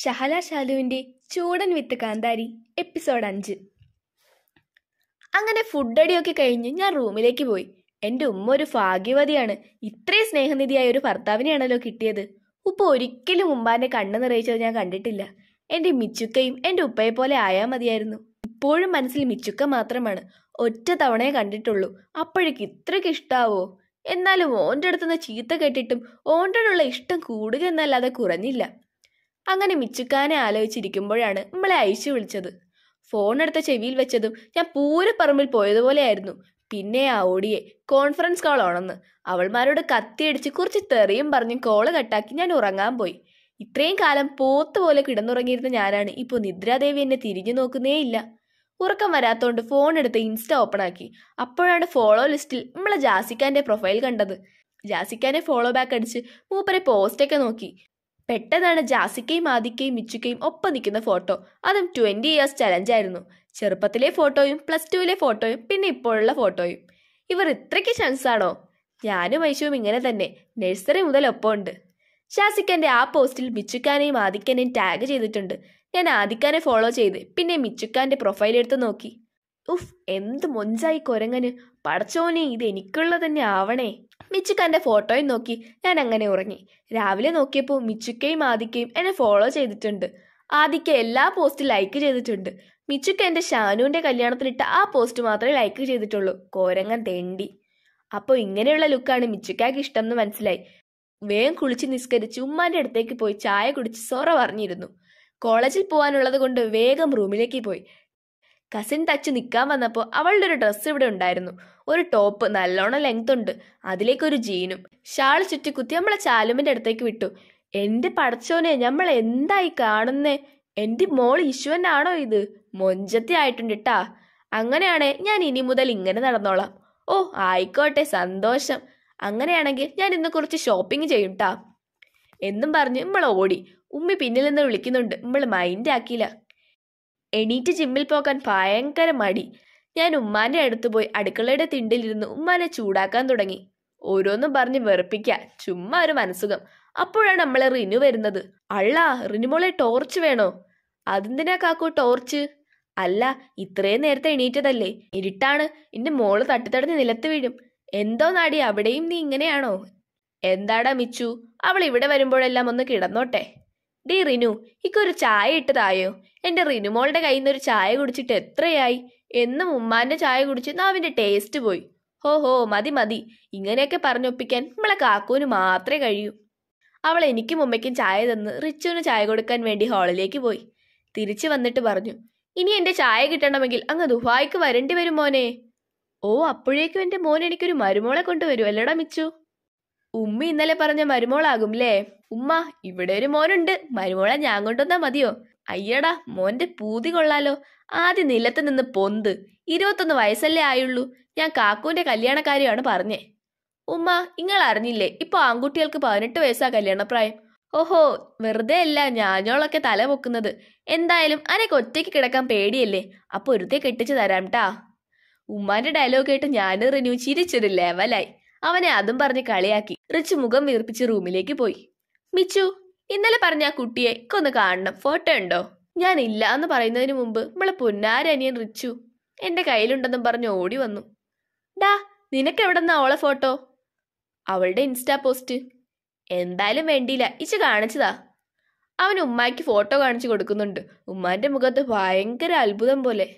ഷഹല ഷാലുവിൻ്റെ ചൂടൻ വിത്ത് കാന്താരി എപ്പിസോഡ് അഞ്ച് അങ്ങനെ ഫുഡടിയൊക്കെ കഴിഞ്ഞ് ഞാൻ റൂമിലേക്ക് പോയി എൻ്റെ ഉമ്മ ഒരു ഭാഗ്യവതിയാണ് ഇത്രയും സ്നേഹനിധിയായ ഒരു ഭർത്താവിനെയാണല്ലോ കിട്ടിയത് ഉപ്പ ഒരിക്കലും ഉമ്മാൻ്റെ കണ്ണ് നിറയിച്ചത് ഞാൻ കണ്ടിട്ടില്ല എൻ്റെ മിച്ചുക്കയും എൻ്റെ ഉപ്പയെ പോലെ ആയാൽ മതിയായിരുന്നു ഇപ്പോഴും മനസ്സിൽ മിച്ചുക്ക മാത്രമാണ് ഒറ്റ തവണയെ കണ്ടിട്ടുള്ളൂ അപ്പോഴേക്ക് ഇത്രയ്ക്ക് ഇഷ്ടാവോ എന്നാലും ഓൻ്റെ അടുത്തുനിന്ന് ചീത്ത കേട്ടിട്ടും ഓൻ്റെ ഇഷ്ടം കൂടുക എന്നല്ലാതെ കുറഞ്ഞില്ല അങ്ങനെ മിച്ചുക്കാനെ ആലോചിച്ചിരിക്കുമ്പോഴാണ് നമ്മളെ ഐശു വിളിച്ചത് ഫോൺ എടുത്ത ചെവിയിൽ വെച്ചതും ഞാൻ പറമ്പിൽ പോയതുപോലെയായിരുന്നു പിന്നെ ആ ഓടിയെ കോൺഫറൻസ് കോൾ ആണെന്ന് അവൾമാരോട് കത്തിയടിച്ച് കുറച്ച് തെറിയും പറഞ്ഞ് കോള് കട്ടാക്കി ഞാൻ ഉറങ്ങാൻ പോയി ഇത്രയും കാലം പോത്ത് പോലെ കിടന്നുറങ്ങിയിരുന്ന ഞാനാണ് ഇപ്പോൾ നിദ്രാദേവി എന്നെ തിരിഞ്ഞു നോക്കുന്നേയില്ല ഉറക്കം വരാത്തോണ്ട് ഫോൺ എടുത്ത് ഇൻസ്റ്റ ഓപ്പൺ ആക്കി അപ്പോഴാണ് ഫോളോ ലിസ്റ്റിൽ നമ്മളെ ജാസിക്കാന്റെ പ്രൊഫൈൽ കണ്ടത് ജാസിക്കാനെ ഫോളോ ബാക്ക് അടിച്ച് മൂപ്പരെ പോസ്റ്റൊക്കെ നോക്കി പെട്ടെന്നാണ് ജാസിക്കയും ആദിക്കയും മിച്ചുക്കയും ഒപ്പം നിൽക്കുന്ന ഫോട്ടോ അതും ട്വൻറ്റി ഇയേഴ്സ് ചലഞ്ചായിരുന്നു ചെറുപ്പത്തിലെ ഫോട്ടോയും പ്ലസ് ടുവിലെ ഫോട്ടോയും പിന്നെ ഇപ്പോഴുള്ള ഫോട്ടോയും ഇവർ ഇത്രയ്ക്ക് ചാൻസാണോ ഞാനും ഐശുവും ഇങ്ങനെ തന്നെ നഴ്സറി മുതൽ ഒപ്പമുണ്ട് ജാസിക്കൻ്റെ ആ പോസ്റ്റിൽ മിച്ചുക്കാനെയും ആദിക്കനെയും ടാഗ് ചെയ്തിട്ടുണ്ട് ഞാൻ ആദിക്കാനെ ഫോളോ ചെയ്ത് പിന്നെ മിച്ചുക്കാൻ്റെ പ്രൊഫൈൽ എടുത്ത് നോക്കി ഉഫ് എന്ത് മൊഞ്ചായി കൊരങ്ങന് പടച്ചോനെ ഇത് എനിക്കുള്ള തന്നെ ആവണേ മിച്ചുക്കാൻ്റെ ഫോട്ടോയും നോക്കി ഞാൻ അങ്ങനെ ഉറങ്ങി രാവിലെ നോക്കിയപ്പോൾ മിച്ചുക്കയും ആദിക്കയും എന്നെ ഫോളോ ചെയ്തിട്ടുണ്ട് ആദിക്ക എല്ലാ പോസ്റ്റും ലൈക്ക് ചെയ്തിട്ടുണ്ട് മിച്ചുക്ക എൻ്റെ ഷാനുവിൻ്റെ കല്യാണത്തിലിട്ട ആ പോസ്റ്റ് മാത്രമേ ലൈക്ക് ചെയ്തിട്ടുള്ളൂ കോരങ്ങൻ തേണ്ടി അപ്പോൾ ഇങ്ങനെയുള്ള ലുക്കാണ് മിച്ചുക്കാക്ക് ഇഷ്ടം എന്ന് മനസ്സിലായി വേഗം കുളിച്ച് നിസ്കരിച്ച് ഉമ്മാൻ്റെ അടുത്തേക്ക് പോയി ചായ കുടിച്ച് സൊറ പറഞ്ഞിരുന്നു കോളേജിൽ പോകാനുള്ളത് കൊണ്ട് വേഗം റൂമിലേക്ക് പോയി കസിൻ തച്ച് നിൽക്കാൻ വന്നപ്പോൾ അവളുടെ ഒരു ഡ്രസ്സ് ഇവിടെ ഉണ്ടായിരുന്നു ഒരു ടോപ്പ് നല്ലോണം ലെങ്ത് ഉണ്ട് അതിലേക്കൊരു ജീനും ഷാൾ ചുറ്റിക്കുത്തി നമ്മളെ ചാലുമിൻ്റെ അടുത്തേക്ക് വിട്ടു എൻ്റെ പടച്ചോനെ നമ്മൾ എന്തായി കാണുന്നേ എൻ്റെ മോൾ ഈശ്വനാണോ ഇത് മൊഞ്ചത്തി ആയിട്ടുണ്ട് ട്ടാ അങ്ങനെയാണേ ഞാൻ ഇനി മുതൽ ഇങ്ങനെ നടന്നോളാം ഓ ആയിക്കോട്ടെ സന്തോഷം അങ്ങനെയാണെങ്കിൽ ഞാൻ ഇന്ന് കുറച്ച് ഷോപ്പിംഗ് ചെയ്യും ട്ടാ എന്നും പറഞ്ഞ് നമ്മൾ ഓടി ഉമ്മി പിന്നിൽ നിന്ന് വിളിക്കുന്നുണ്ട് നമ്മൾ മൈൻഡ് ആക്കിയില്ല എണീറ്റ് ജിമ്മിൽ പോകാൻ ഭയങ്കര മടി ഞാൻ ഉമ്മാന്റെ അടുത്ത് പോയി അടുക്കളയുടെ തിണ്ടിലിരുന്ന് ഉമ്മാനെ ചൂടാക്കാൻ തുടങ്ങി ഓരോന്നും പറഞ്ഞ് വെറുപ്പിക്ക ചുമ്മാ ഒരു മനസ്സുഖം അപ്പോഴാണ് നമ്മളെ റിനു വരുന്നത് അള്ള റിനുമോളെ ടോർച്ച് വേണോ അതെന്തിനാ കാക്കു ടോർച്ച് അല്ല ഇത്രയും നേരത്തെ എണീറ്റതല്ലേ ഇരുട്ടാണ് എൻ്റെ മോള് തട്ടിത്തടഞ്ഞ് നിലത്ത് വീഴും എന്തോ നാടി അവിടെയും നീ ഇങ്ങനെയാണോ എന്താടാ മിച്ചു അവൾ ഇവിടെ വരുമ്പോഴെല്ലാം ഒന്ന് കിടന്നോട്ടെ ഡേ റിനു ഇക്കൊരു ചായ ഇട്ടതായോ എൻ്റെ റിനുമോളുടെ കയ്യിൽ നിന്ന് ഒരു ചായ കുടിച്ചിട്ട് എത്രയായി എന്നും ഉമ്മാൻ്റെ ചായ കുടിച്ച് നാവിൻ്റെ ടേസ്റ്റ് പോയി ഹോ ഹോ മതി മതി ഇങ്ങനെയൊക്കെ പറഞ്ഞൊപ്പിക്കാൻ നമ്മളെ കാക്കൂന് മാത്രമേ കഴിയൂ അവൾ എനിക്കും ഉമ്മയ്ക്കും ചായ തന്ന് റിച്ചുവിന് ചായ കൊടുക്കാൻ വേണ്ടി ഹാളിലേക്ക് പോയി തിരിച്ചു വന്നിട്ട് പറഞ്ഞു ഇനി എൻ്റെ ചായ കിട്ടണമെങ്കിൽ അങ്ങ് ദുബായിക്ക് വരേണ്ടി വരും മോനെ ഓ അപ്പോഴേക്കും എൻ്റെ മോൻ എനിക്കൊരു മരുമോളെ കൊണ്ടുവരും അല്ലടാ മിച്ചു ഉമ്മ ഇന്നലെ പറഞ്ഞ മരുമോളാകും ലേ ഉമ്മ ഇവിടെ ഒരു മോനുണ്ട് മരുമോളെ ഞാൻ കൊണ്ടുവന്നാ മതിയോ അയ്യടാ മോന്റെ പൂതി കൊള്ളാലോ ആദ്യ നിലത്ത് നിന്ന് പൊന്ത് ഇരുപത്തൊന്ന് വയസ്സല്ലേ ആയുള്ളൂ ഞാൻ കാക്കൂന്റെ കല്യാണക്കാരിയാണ് പറഞ്ഞേ ഉമ്മ നിങ്ങൾ അറിഞ്ഞില്ലേ ഇപ്പൊ ആൺകുട്ടികൾക്ക് പതിനെട്ട് വയസ്സാ കല്യാണപ്രായം ഓഹോ വെറുതെ അല്ല ഞാനോളൊക്കെ തല പൊക്കുന്നത് എന്തായാലും അനക്ക് ഒറ്റയ്ക്ക് കിടക്കാൻ പേടിയല്ലേ അപ്പൊ ഒരുത്തെ കെട്ടിച്ചു തരാം ട്ടാ ഉമ്മാന്റെ ഡയലോഗ് കേട്ട് ഞാനും റിനു ചിരിച്ചൊരു ലെവലായി അവനെ അതും പറഞ്ഞ് കളിയാക്കി റിച്ച് മുഖം വീർപ്പിച്ച് റൂമിലേക്ക് പോയി മിച്ചു ഇന്നലെ പറഞ്ഞ ആ കുട്ടിയെ ഒന്ന് കാണണം ഫോട്ടോ ഉണ്ടോ ഞാൻ ഇല്ല എന്ന് പറയുന്നതിന് മുമ്പ് നമ്മളെ പൊന്നാരനിയൻ റിച്ചു എന്റെ കയ്യിലുണ്ടെന്നും പറഞ്ഞ് ഓടി വന്നു ഡാ നിനക്കെവിടെന്നാ അവളെ ഫോട്ടോ അവളുടെ ഇൻസ്റ്റാ പോസ്റ്റ് എന്തായാലും വേണ്ടിയില്ല ഇച്ച് കാണിച്ചതാ അവൻ ഉമ്മായ്ക്ക് ഫോട്ടോ കാണിച്ചു കൊടുക്കുന്നുണ്ട് ഉമ്മാന്റെ മുഖത്ത് ഭയങ്കര അത്ഭുതം പോലെ